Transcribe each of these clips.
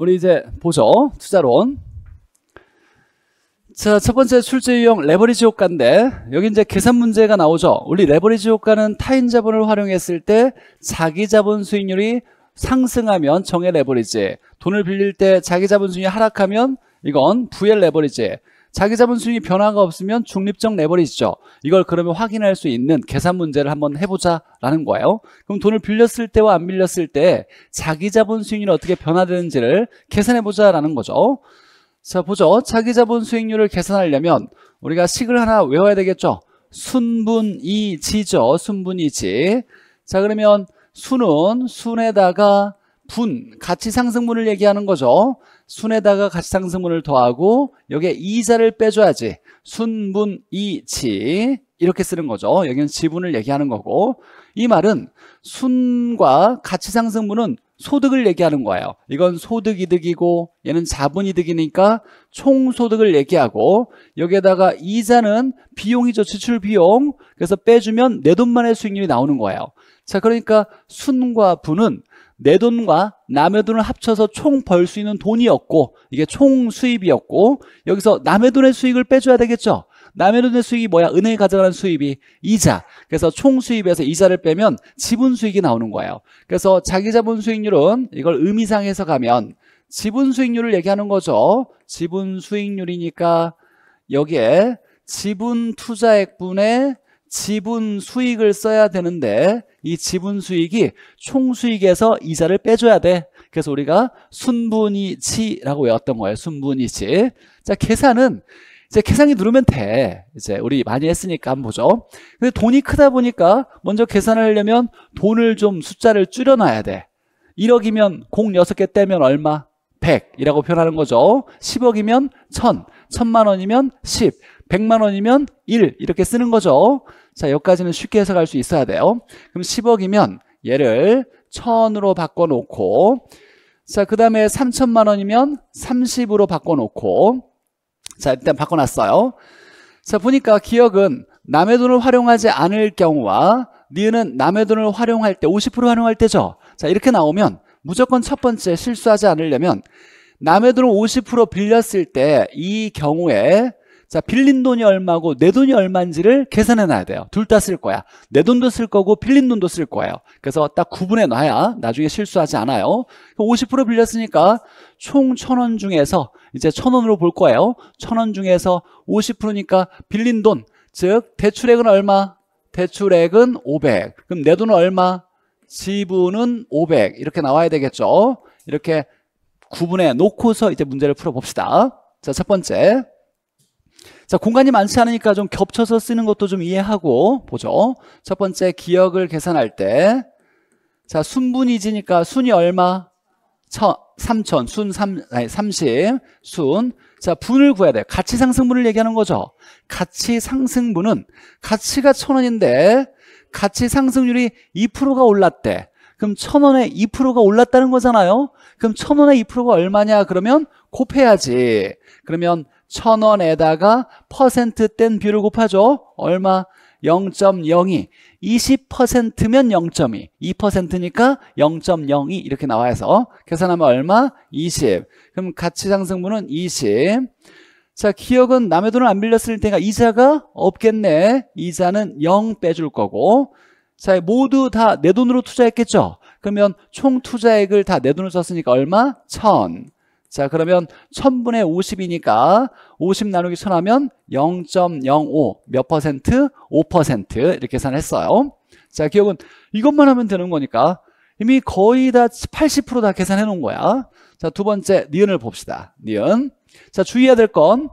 우리 이제 보죠. 투자론. 자, 첫 번째 출제 유형 레버리지 효과인데 여기 이제 계산 문제가 나오죠. 우리 레버리지 효과는 타인 자본을 활용했을 때 자기 자본 수익률이 상승하면 정의 레버리지 돈을 빌릴 때 자기 자본 수익률이 하락하면 이건 부의 레버리지 자기 자본 수익이 변화가 없으면 중립적 레버리지죠. 이걸 그러면 확인할 수 있는 계산 문제를 한번 해보자라는 거예요. 그럼 돈을 빌렸을 때와 안 빌렸을 때 자기 자본 수익률이 어떻게 변화되는지를 계산해보자라는 거죠. 자, 보죠. 자기 자본 수익률을 계산하려면 우리가 식을 하나 외워야 되겠죠. 순분이지죠. 순분이지. 자, 그러면 순은 순에다가 분, 가치 상승분을 얘기하는 거죠. 순에다가 가치 상승분을 더하고 여기에 이자를 빼줘야지. 순분 이치 이렇게 쓰는 거죠. 여기는 지분을 얘기하는 거고 이 말은 순과 가치 상승분은 소득을 얘기하는 거예요. 이건 소득이득이고 얘는 자본이득이니까 총소득을 얘기하고 여기에다가 이자는 비용이죠. 지출 비용. 그래서 빼주면 내 돈만의 수익률이 나오는 거예요. 자 그러니까 순과 분은 내 돈과 남의 돈을 합쳐서 총 벌 수 있는 돈이었고 이게 총 수입이었고 여기서 남의 돈의 수익을 빼줘야 되겠죠 남의 돈의 수익이 뭐야? 은행에 가져가는 수입이 이자. 그래서 총 수입에서 이자를 빼면 지분 수익이 나오는 거예요. 그래서 자기 자본 수익률은 이걸 의미상 해서가면 지분 수익률을 얘기하는 거죠. 지분 수익률이니까 여기에 지분 투자액분에 지분 수익을 써야 되는데 이 지분 수익이 총 수익에서 이자를 빼줘야 돼. 그래서 우리가 순분이치라고 외웠던 거예요. 순분이치. 자, 계산은 이제 계산기 누르면 돼. 이제 우리 많이 했으니까 한번 보죠. 근데 돈이 크다 보니까 먼저 계산을 하려면 돈을 좀 숫자를 줄여놔야 돼. 1억이면 공 6개 떼면 얼마? 100이라고 표현하는 거죠. 10억이면 1000, 1000만 원이면 10, 100만 원이면 1 이렇게 쓰는 거죠. 자 여기까지는 쉽게 해석할 수 있어야 돼요 그럼 10억이면 얘를 1000으로 바꿔놓고 자 그 다음에 3천만 원이면 30으로 바꿔놓고 자 일단 바꿔놨어요 자 보니까 기억은 남의 돈을 활용하지 않을 경우와 니은 은 남의 돈을 활용할 때 50% 활용할 때죠 자 이렇게 나오면 무조건 첫 번째 실수하지 않으려면 남의 돈을 50% 빌렸을 때 이 경우에 자, 빌린 돈이 얼마고 내 돈이 얼마인지를 계산해 놔야 돼요. 둘 다 쓸 거야. 내 돈도 쓸 거고 빌린 돈도 쓸 거예요. 그래서 딱 구분해 놔야 나중에 실수하지 않아요. 50% 빌렸으니까 총 1,000원 중에서 이제 1,000원으로 볼 거예요. 1,000원 중에서 50%니까 빌린 돈, 즉 대출액은 얼마? 대출액은 500. 그럼 내 돈은 얼마? 지분은 500. 이렇게 나와야 되겠죠. 이렇게 구분해 놓고서 이제 문제를 풀어봅시다. 자, 첫 번째. 자, 공간이 많지 않으니까 좀 겹쳐서 쓰는 것도 좀 이해하고 보죠. 첫 번째 기억을 계산할 때 자, 순분이지니까 순이 얼마? 천, 삼천순 삼, 아니 30, 순. 자, 분을 구해야 돼. 가치 상승분을 얘기하는 거죠. 가치 상승분은 가치가 천원인데 가치 상승률이 2%가 올랐대. 그럼 천원에 2%가 올랐다는 거잖아요. 그럼 천원에 2%가 얼마냐? 그러면 곱해야지. 그러면 천 원에다가 퍼센트 뗀 뷰를 곱하죠. 얼마? 0.02 20%면 0.2 2%니까 0.02 이렇게 나와서 계산하면 얼마? 20 그럼 가치상승분은 20자 기억은 남의 돈을 안 빌렸을 테니까 이자가 없겠네 이자는 0 빼줄 거고 자 모두 다 내 돈으로 투자했겠죠 그러면 총 투자액을 다 내 돈으로 썼으니까 얼마? 1000자 그러면 1000분의 50이니까 50 나누기 1000 하면 0.05 몇 퍼센트? 5% 이렇게 계산했어요 자 기억은 이것만 하면 되는 거니까 이미 거의 다 80%다 계산해 놓은 거야 자 두 번째 니은을 봅시다 니은 자 주의해야 될 건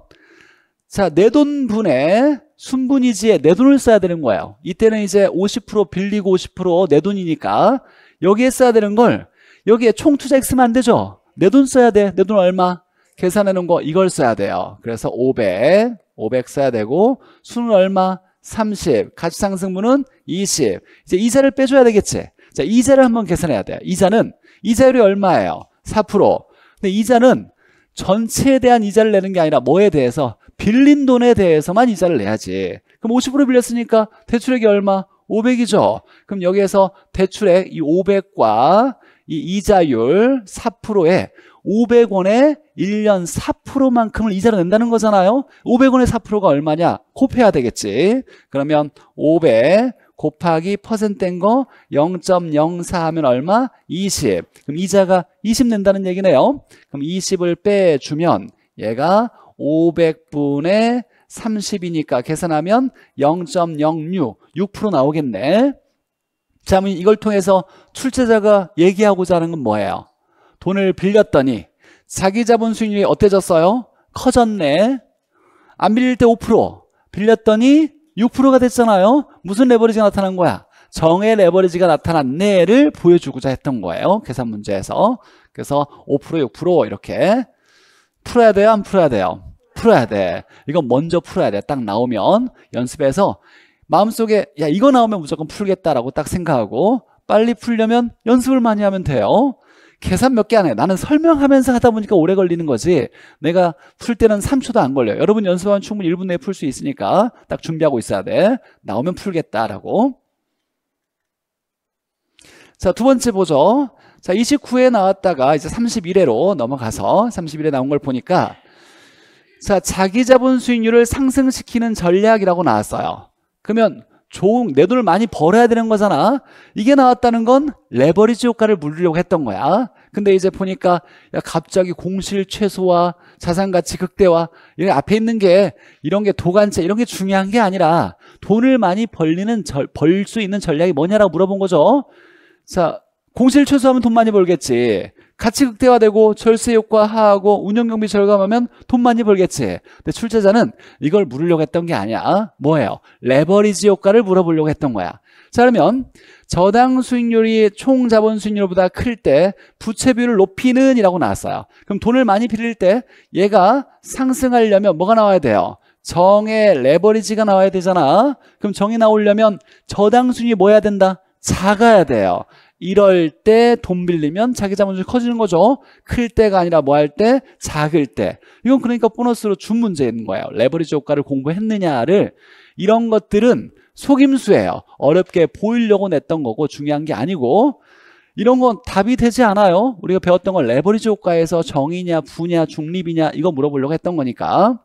자 내 돈분의 순분이지에 내 돈을 써야 되는 거예요 이때는 이제 50% 빌리고 50%내 돈이니까 여기에 써야 되는 걸 여기에 총 투자 X면 안 되죠 내돈 써야 돼. 내 돈 얼마? 계산해 놓은 거 이걸 써야 돼요. 그래서 500, 500 써야 되고 수는 얼마? 30, 가치상승분은 20. 이제 이자를 빼줘야 되겠지. 자, 이자를 한번 계산해야 돼요. 이자는 이자율이 얼마예요? 4%. 근데 이자는 전체에 대한 이자를 내는 게 아니라 뭐에 대해서 빌린 돈에 대해서만 이자를 내야지. 그럼 50%으로 빌렸으니까 대출액이 얼마? 500이죠. 그럼 여기에서 대출액 이 500과 이 이자율 4%에 500원에 1년 4%만큼을 이자를 낸다는 거잖아요. 500원에 4%가 얼마냐? 곱해야 되겠지. 그러면 500 곱하기 퍼센트인 거0.04 하면 얼마? 20. 그럼 이자가 20 낸다는 얘기네요. 그럼 20을 빼주면 얘가 500분의 30이니까 계산하면 0.06, 6% 나오겠네. 자, 이걸 통해서 출제자가 얘기하고자 하는 건 뭐예요? 돈을 빌렸더니 자기 자본 수익률이 어때졌어요? 커졌네. 안 빌릴 때 5%, 빌렸더니 6%가 됐잖아요. 무슨 레버리지가 나타난 거야? 정의 레버리지가 나타났네를 보여주고자 했던 거예요. 계산 문제에서. 그래서 5%, 6% 이렇게 풀어야 돼요? 안 풀어야 돼요? 풀어야 돼. 이거 먼저 풀어야 돼. 딱 나오면 연습해서 마음속에 야 이거 나오면 무조건 풀겠다라고 딱 생각하고 빨리 풀려면 연습을 많이 하면 돼요 계산 몇 개 안 해. 나는 설명하면서 하다 보니까 오래 걸리는 거지. 내가 풀 때는 3초도 안 걸려요. 여러분 연습하면 충분히 1분 내에 풀 수 있으니까 딱 준비하고 있어야 돼. 나오면 풀겠다라고. 자, 두 번째 보죠. 자, 2 9에 나왔다가 이제 31회로 넘어가서 31회 나온 걸 보니까 자, 자기 자본 수익률을 상승시키는 전략이라고 나왔어요. 그러면 좋은 내 돈을 많이 벌어야 되는 거잖아 이게 나왔다는 건 레버리지 효과를 물리려고 했던 거야 근데 이제 보니까 야 갑자기 공실 최소화 자산가치 극대화 이런 앞에 있는 게 이런 게 도관체 이런 게 중요한 게 아니라 돈을 많이 벌리는 벌 수 있는 전략이 뭐냐라고 물어본 거죠 자 공실 최소화하면 돈 많이 벌겠지 같이 극대화되고 절세 효과 하하고 운영 경비 절감하면 돈 많이 벌겠지. 근데 출제자는 이걸 물으려고 했던 게 아니야. 어? 뭐예요? 레버리지 효과를 물어보려고 했던 거야. 자 그러면 저당 수익률이 총 자본 수익률보다 클 때 부채 비율을 높이는 이라고 나왔어요. 그럼 돈을 많이 빌릴 때 얘가 상승하려면 뭐가 나와야 돼요? 정의 레버리지가 나와야 되잖아. 그럼 정이 나오려면 저당 수익이 뭐야 된다? 작아야 돼요. 이럴 때 돈 빌리면 자기 자본주의 커지는 거죠. 클 때가 아니라 뭐 할 때? 작을 때. 이건 그러니까 보너스로 준 문제인 거예요. 레버리지 효과를 공부했느냐를 이런 것들은 속임수예요. 어렵게 보이려고 냈던 거고 중요한 게 아니고 이런 건 답이 되지 않아요. 우리가 배웠던 건 레버리지 효과에서 정의냐, 부냐, 중립이냐 이거 물어보려고 했던 거니까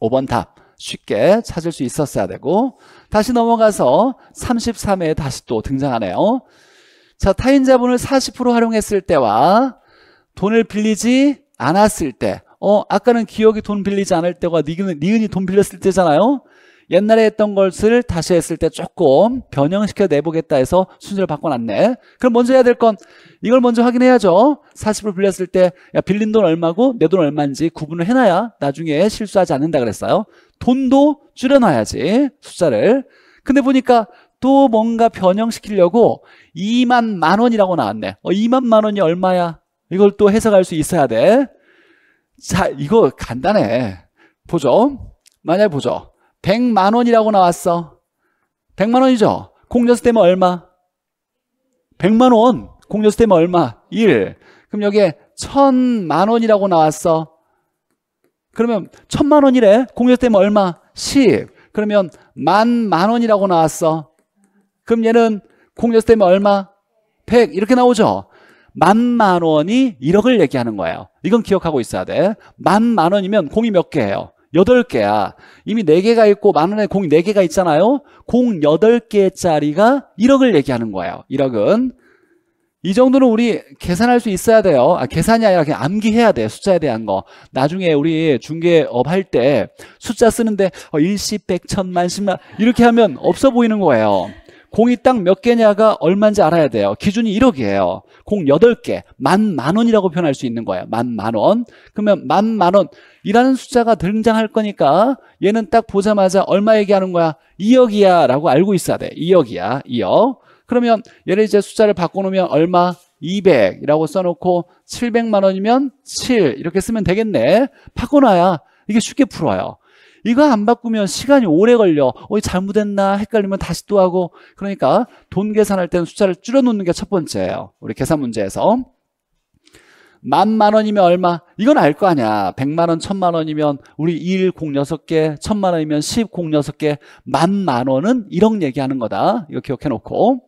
5번 답. 쉽게 찾을 수 있었어야 되고 다시 넘어가서 33회에 다시 또 등장하네요. 자, 타인 자본을 40% 활용했을 때와 돈을 빌리지 않았을 때 어, 아까는 기억이 돈 빌리지 않을 때와 니은, 니은이 돈 빌렸을 때잖아요. 옛날에 했던 것을 다시 했을 때 조금 변형시켜 내보겠다 해서 순서를 바꿔놨네. 그럼 먼저 해야 될 건 이걸 먼저 확인해야죠. 40을 빌렸을 때 야, 빌린 돈 얼마고 내 돈 얼마인지 구분을 해놔야 나중에 실수하지 않는다 그랬어요. 돈도 줄여놔야지 숫자를. 근데 보니까 또 뭔가 변형시키려고 2만 만 원이라고 나왔네 어, 2만 만 원이 얼마야? 이걸 또 해석할 수 있어야 돼자 이거 간단해 보죠 만약에 보죠 100만 원이라고 나왔어 100만 원이죠 공여수 되면 얼마? 100만 원 공여수 되면 얼마? 1 그럼 여기에 1000만 원이라고 나왔어 그러면 1000만 원이래 공여수 되면 얼마? 10 그러면 만, 만 원이라고 나왔어 그럼 얘는 공여세 되면 얼마? 100 이렇게 나오죠 만만 원이 1억을 얘기하는 거예요 이건 기억하고 있어야 돼 만만 원이면 공이 몇 개예요? 8개야 이미 4개가 있고 만 원에 공이 4개가 있잖아요 공 8개짜리가 1억을 얘기하는 거예요 1억은 이 정도는 우리 계산할 수 있어야 돼요 아, 계산이 아니라 그냥 암기해야 돼 숫자에 대한 거 나중에 우리 중개업 할 때 숫자 쓰는데 어, 일시 백천만 십만 이렇게 하면 없어 보이는 거예요 공이 딱 몇 개냐가 얼마인지 알아야 돼요. 기준이 1억이에요. 공 8개, 만, 만 원이라고 표현할 수 있는 거예요. 만, 만 원. 그러면 만, 만 원이라는 숫자가 등장할 거니까 얘는 딱 보자마자 얼마 얘기하는 거야? 2억이야 라고 알고 있어야 돼. 2억이야, 2억. 그러면 얘를 이제 숫자를 바꿔놓으면 얼마? 200이라고 써놓고 700만 원이면 7 이렇게 쓰면 되겠네. 바꿔놔야 이게 쉽게 풀어요. 이거 안 바꾸면 시간이 오래 걸려 어 잘못했나 헷갈리면 다시 또 하고 그러니까 돈 계산할 때는 숫자를 줄여놓는 게 첫 번째예요 우리 계산 문제에서 만만 원이면 얼마? 이건 알 거 아니야. 100만 원, 천만 원이면 우리 1공 6개, 천만 원이면 10공 6개, 만만 원은 1억 얘기하는 거다. 이거 기억해 놓고.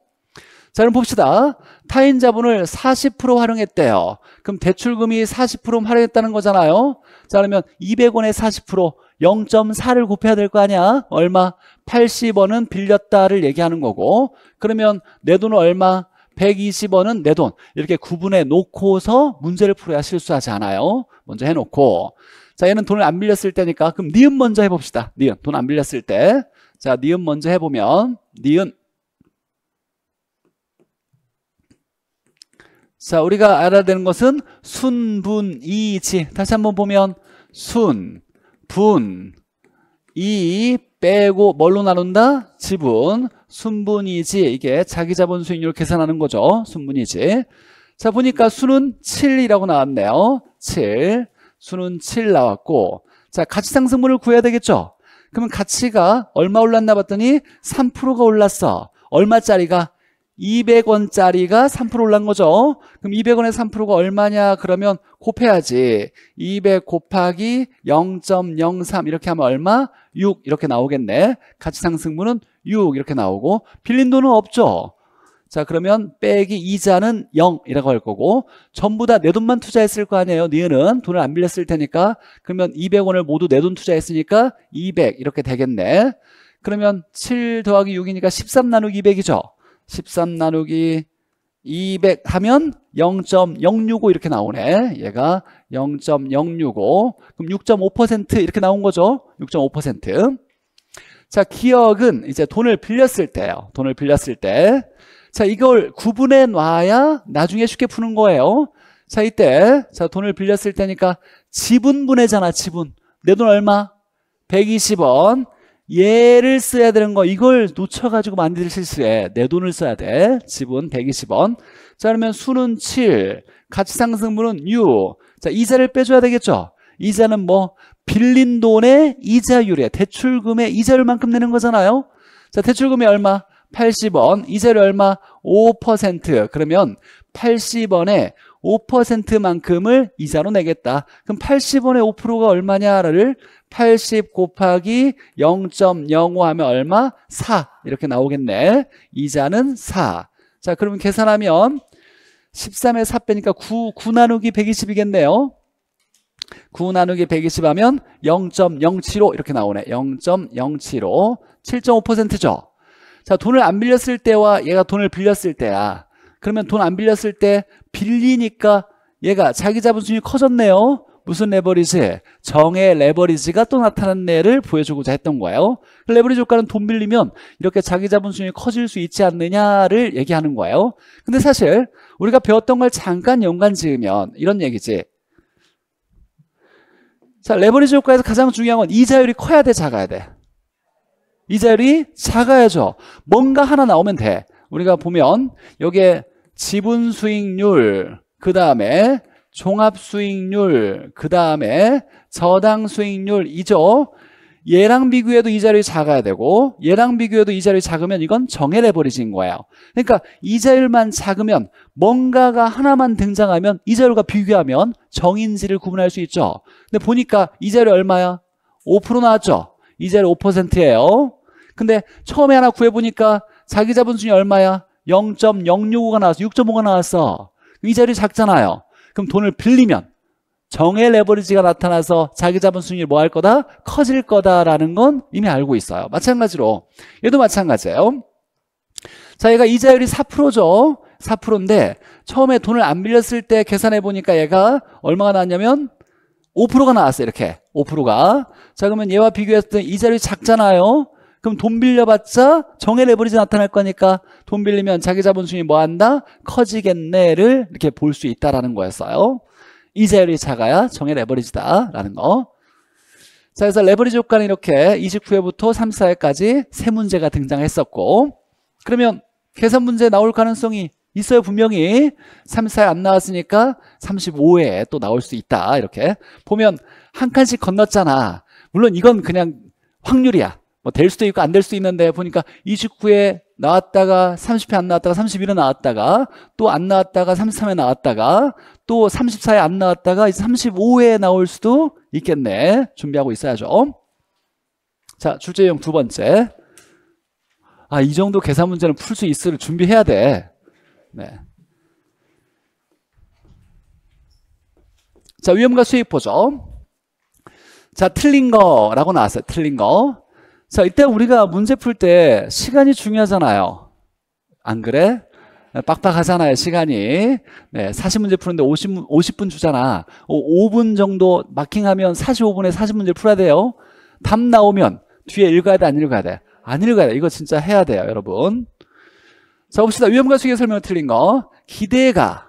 자, 그럼 봅시다. 타인 자본을 40% 활용했대요. 그럼 대출금이 40% 활용했다는 거잖아요. 자 그러면 2 0 0원에40% 0.4를 곱해야 될 거 아니야 얼마? 80원은 빌렸다를 얘기하는 거고 그러면 내 돈은 얼마? 120원은 내 돈 이렇게 구분해 놓고서 문제를 풀어야 실수하지 않아요 먼저 해놓고 자 얘는 돈을 안 빌렸을 때니까 그럼 니은 먼저 해봅시다 니은 돈 안 빌렸을 때자 니은 먼저 해보면 니은 자, 우리가 알아야 되는 것은 순, 분, 이, 지. 다시 한번 보면 순, 분, 이 빼고 뭘로 나눈다? 지분, 순분이지. 이게 자기 자본 수익률 계산하는 거죠. 순분이지. 자, 보니까 순은 7이라고 나왔네요. 7. 순은 7 나왔고 자, 가치 상승분을 구해야 되겠죠. 그러면 가치가 얼마 올랐나 봤더니 3%가 올랐어. 얼마짜리가 200원짜리가 3% 올란 거죠. 그럼 200원에 3%가 얼마냐? 그러면 곱해야지. 200 곱하기 0.03 이렇게 하면 얼마? 6 이렇게 나오겠네. 가치상승분은 6 이렇게 나오고 빌린 돈은 없죠. 자 그러면 빼기 이자는 0이라고 할 거고 전부 다 내 돈만 투자했을 거 아니에요 니은 돈을 안 빌렸을 테니까 그러면 200원을 모두 내 돈 투자했으니까 200 이렇게 되겠네 그러면 7 더하기 6이니까 13 나누기 200이죠 13 나누기 200 하면 0.065 이렇게 나오네. 얘가 0.065. 그럼 6.5% 이렇게 나온 거죠. 6.5%. 자, 기억은 이제 돈을 빌렸을 때요. 돈을 빌렸을 때. 자, 이걸 구분해 놔야 나중에 쉽게 푸는 거예요. 자, 이때 자, 돈을 빌렸을 때니까 지분분해잖아, 지분. 내 돈 얼마? 120원. 얘를 써야 되는 거 이걸 놓쳐가지고 만드 실수에 내 돈을 써야 돼 지분 120원 자 그러면 수는 7 가치상승분은 6자 이자를 빼줘야 되겠죠 이자는 뭐 빌린 돈의 이자율에 대출금의 이자율만큼 내는 거잖아요 자 대출금이 얼마 80원 이자율 얼마 5% 그러면 80원에 5%만큼을 이자로 내겠다. 그럼 80원의 5%가 얼마냐를 80 곱하기 0.05 하면 얼마? 4 이렇게 나오겠네. 이자는 4. 자 그러면 계산하면 13에 4 빼니까 9, 9 나누기 120이겠네요. 9 나누기 120 하면 0.075 이렇게 나오네. 0.075 7.5%죠. 자 돈을 안 빌렸을 때와 얘가 돈을 빌렸을 때야. 그러면 돈 안 빌렸을 때 빌리니까 얘가 자기 자본순이 커졌네요. 무슨 레버리지? 정의 레버리지가 또 나타난 애를 보여주고자 했던 거예요. 레버리지 효과는 돈 빌리면 이렇게 자기 자본순이 커질 수 있지 않느냐를 얘기하는 거예요. 근데 사실 우리가 배웠던 걸 잠깐 연관 지으면 이런 얘기지. 자, 레버리지 효과에서 가장 중요한 건 이자율이 커야 돼, 작아야 돼? 이자율이 작아야죠. 뭔가 하나 나오면 돼. 우리가 보면 여기에 지분 수익률, 그 다음에 종합 수익률, 그 다음에 저당 수익률이죠. 얘랑 비교해도 이자율이 작아야 되고 얘랑 비교해도 이자율이 작으면 이건 정해내버리신 거예요 그러니까 이자율만 작으면 뭔가가 하나만 등장하면 이자율과 비교하면 정인지를 구분할 수 있죠 근데 보니까 이자율이 얼마야? 5% 나왔죠? 이자율 5%예요 근데 처음에 하나 구해보니까 자기 자본순이 얼마야? 0.065가 나왔어 6.5가 나왔어 이 자리 작잖아요 그럼 돈을 빌리면 정의 레버리지가 나타나서 자기 자본 수익률 뭐할 거다? 커질 거다라는 건 이미 알고 있어요 마찬가지로 얘도 마찬가지예요 자 얘가 이자율이 4%죠 4%인데 처음에 돈을 안 빌렸을 때 계산해 보니까 얘가 얼마가 나왔냐면 5%가 나왔어요 이렇게 5%가 자 그러면 얘와 비교했을 때 이자율이 작잖아요 그럼 돈 빌려봤자 정의 레버리지 나타날 거니까 돈 빌리면 자기 자본 수익이 뭐 한다? 커지겠네를 이렇게 볼 수 있다라는 거였어요. 이자율이 작아야 정의 레버리지다라는 거. 자, 그래서 레버리지 효과는 이렇게 29회부터 34회까지 세 문제가 등장했었고 그러면 계산 문제 나올 가능성이 있어요 분명히 34회 안 나왔으니까 35회 또 나올 수 있다 이렇게 보면 한 칸씩 건넜잖아 물론 이건 그냥 확률이야 뭐될 수도 있고 안 될수도 있는데 보니까 29에 나왔다가 3 0에안 나왔다가 31에 나왔다가 또 안 나왔다가 33에 나왔다가 또 34에 안 나왔다가 35에 나올 수도 있겠네 준비하고 있어야죠 자 출제형 두 번째 아이 정도 계산 문제는 풀 수 있을 준비해야 돼 네. 자 위험과 수익 보죠 자 틀린 거라고 나왔어요 틀린 거 자, 이때 우리가 문제 풀 때 시간이 중요하잖아요. 안 그래? 빡빡하잖아요, 시간이. 네, 40문제 푸는데 50, 50분 주잖아. 5분 정도 마킹하면 45분에 40문제 풀어야 돼요. 답 나오면 뒤에 읽어야 돼, 안 읽어야 돼? 안 읽어야 돼. 이거 진짜 해야 돼요, 여러분. 자, 봅시다. 위험과수익의 설명 을 틀린 거. 기대가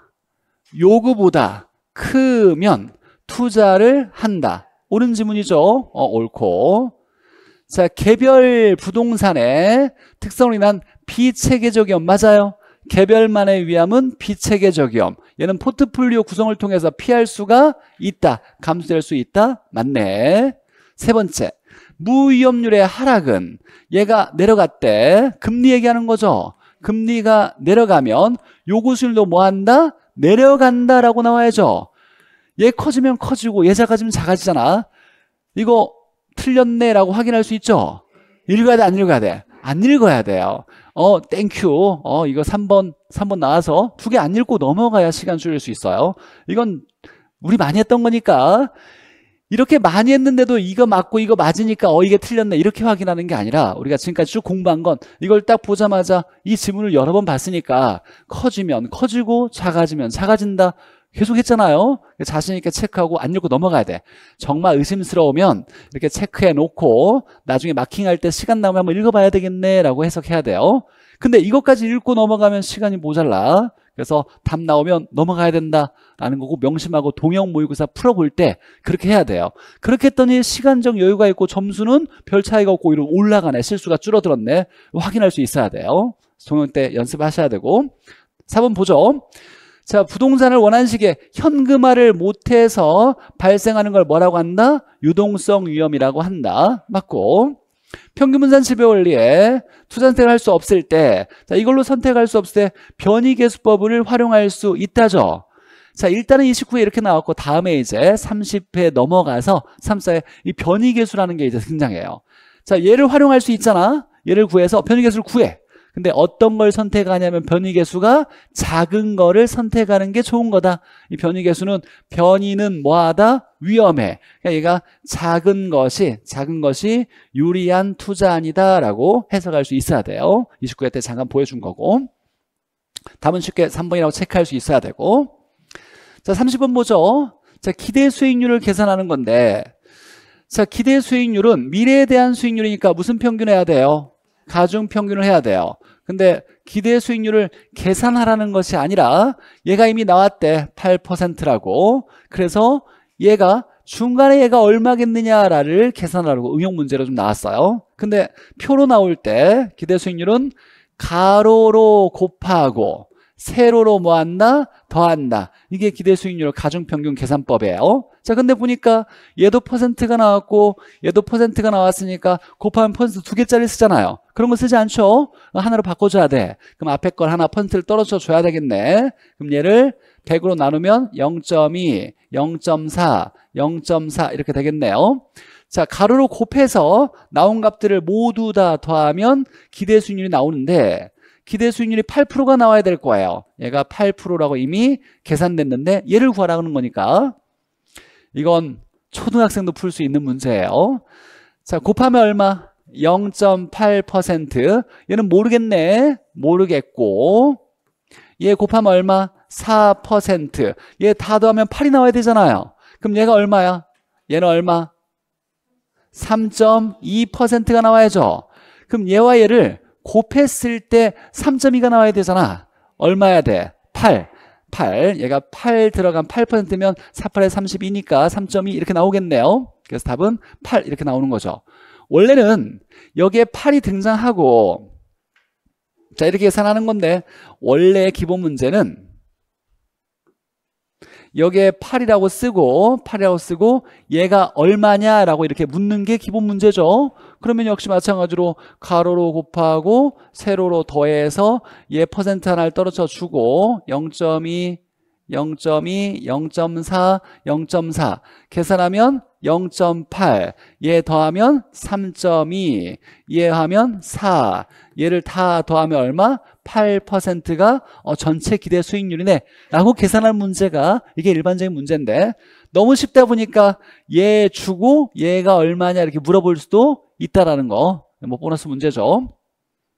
요구보다 크면 투자를 한다. 옳은 지문이죠. 어, 옳고. 자, 개별 부동산의 특성으로 인한 비체계적이염 맞아요. 개별만의 위험은 비체계적이염. 얘는 포트폴리오 구성을 통해서 피할 수가 있다. 감수될 수 있다. 맞네. 세 번째, 무위험률의 하락은 얘가 내려갔대. 금리 얘기하는 거죠. 금리가 내려가면 요구수율도 뭐한다? 내려간다라고 나와야죠. 얘 커지면 커지고 얘 작아지면 작아지잖아. 이거 틀렸네라고 확인할 수 있죠? 읽어야 돼, 안 읽어야 돼? 안 읽어야 돼요. 어, 땡큐. 어, 이거 3번, 3번 나와서 두 개 안 읽고 넘어가야 시간 줄일 수 있어요. 이건 우리 많이 했던 거니까 이렇게 많이 했는데도 이거 맞고 이거 맞으니까 어 이게 틀렸네 이렇게 확인하는 게 아니라 우리가 지금까지 쭉 공부한 건 이걸 딱 보자마자 이 지문을 여러 번 봤으니까 커지면 커지고 작아지면 작아진다 계속 했잖아요 자신 있게 체크하고 안 읽고 넘어가야 돼 정말 의심스러우면 이렇게 체크해 놓고 나중에 마킹할 때 시간 나면 한번 읽어봐야 되겠네라고 해석해야 돼요 근데 이것까지 읽고 넘어가면 시간이 모자라 그래서 답 나오면 넘어가야 된다라는 거고 명심하고 동영 모의고사 풀어볼 때 그렇게 해야 돼요 그렇게 했더니 시간적 여유가 있고 점수는 별 차이가 없고 이런 올라가네 실수가 줄어들었네 확인할 수 있어야 돼요 동영 때 연습하셔야 되고 4번 보죠 자, 부동산을 원하는 시기에 현금화를 못해서 발생하는 걸 뭐라고 한다? 유동성 위험이라고 한다. 맞고. 평균분산 지배원리에 투자 선택을 할수 없을 때, 자, 이걸로 선택할 수 없을 때 변이계수법을 활용할 수 있다죠. 자, 일단은 29회 이렇게 나왔고, 다음에 이제 30회 넘어가서 3사에 이 변이계수라는 게 이제 등장해요. 자, 얘를 활용할 수 있잖아. 얘를 구해서 변이계수를 구해. 근데 어떤 걸 선택하냐면 변이 개수가 작은 거를 선택하는 게 좋은 거다. 이 변이 개수는 변이는 뭐하다? 위험해. 그러니까 얘가 작은 것이 작은 것이 유리한 투자안이다라고 해석할 수 있어야 돼요. 29회 때 잠깐 보여준 거고. 답은 쉽게 3번이라고 체크할 수 있어야 되고. 자, 30번 보죠. 자, 기대 수익률을 계산하는 건데 자, 기대 수익률은 미래에 대한 수익률이니까 무슨 평균해야 돼요? 가중 평균을 해야 돼요. 근데 기대 수익률을 계산하라는 것이 아니라 얘가 이미 나왔대 8%라고 그래서 얘가 중간에 얘가 얼마겠느냐를 계산하라고 응용 문제로 좀 나왔어요. 근데 표로 나올 때 기대 수익률은 가로로 곱하고 세로로 뭐한다? 더한다. 이게 기대 수익률 가중평균 계산법이에요. 어? 자, 근데 보니까 얘도 퍼센트가 나왔고 얘도 퍼센트가 나왔으니까 곱하면 퍼센트 두 개짜리 쓰잖아요. 그런 거 쓰지 않죠? 하나로 바꿔줘야 돼. 그럼 앞에 걸 하나 퍼센트를 떨어져 줘야 되겠네. 그럼 얘를 100으로 나누면 0.2, 0.4, 0.4 이렇게 되겠네요. 자 가로로 곱해서 나온 값들을 모두 다 더하면 기대 수익률이 나오는데 기대 수익률이 8%가 나와야 될 거예요. 얘가 8%라고 이미 계산됐는데 얘를 구하라는 거니까 이건 초등학생도 풀 수 있는 문제예요. 자, 곱하면 얼마? 0.8% 얘는 모르겠네. 모르겠고 얘 곱하면 얼마? 4%얘 다 더하면 8이 나와야 되잖아요. 그럼 얘가 얼마야? 얘는 얼마? 3.2%가 나와야죠. 그럼 얘와 얘를 곱했을 때 3.2가 나와야 되잖아. 얼마야 돼? 8. 8. 얘가 8 들어간 8%면 48에 32니까 3.2 이렇게 나오겠네요. 그래서 답은 8 이렇게 나오는 거죠. 원래는 여기에 8이 등장하고 자 이렇게 계산하는 건데 원래 기본 문제는 여기에 8이라고 쓰고 8이라고 쓰고 얘가 얼마냐라고 이렇게 묻는 게 기본 문제죠. 그러면 역시 마찬가지로 가로로 곱하고 세로로 더해서 얘 퍼센트 하나를 떨어져 주고 0.2 0.2, 0.4, 0.4 계산하면 0.8얘 더하면 3.2얘 하면 4 얘를 다 더하면 얼마? 8%가 어, 전체 기대 수익률이네 라고 계산할 문제가 이게 일반적인 문제인데 너무 쉽다 보니까 얘 주고 얘가 얼마냐 이렇게 물어볼 수도 있다라는 거 뭐 보너스 문제죠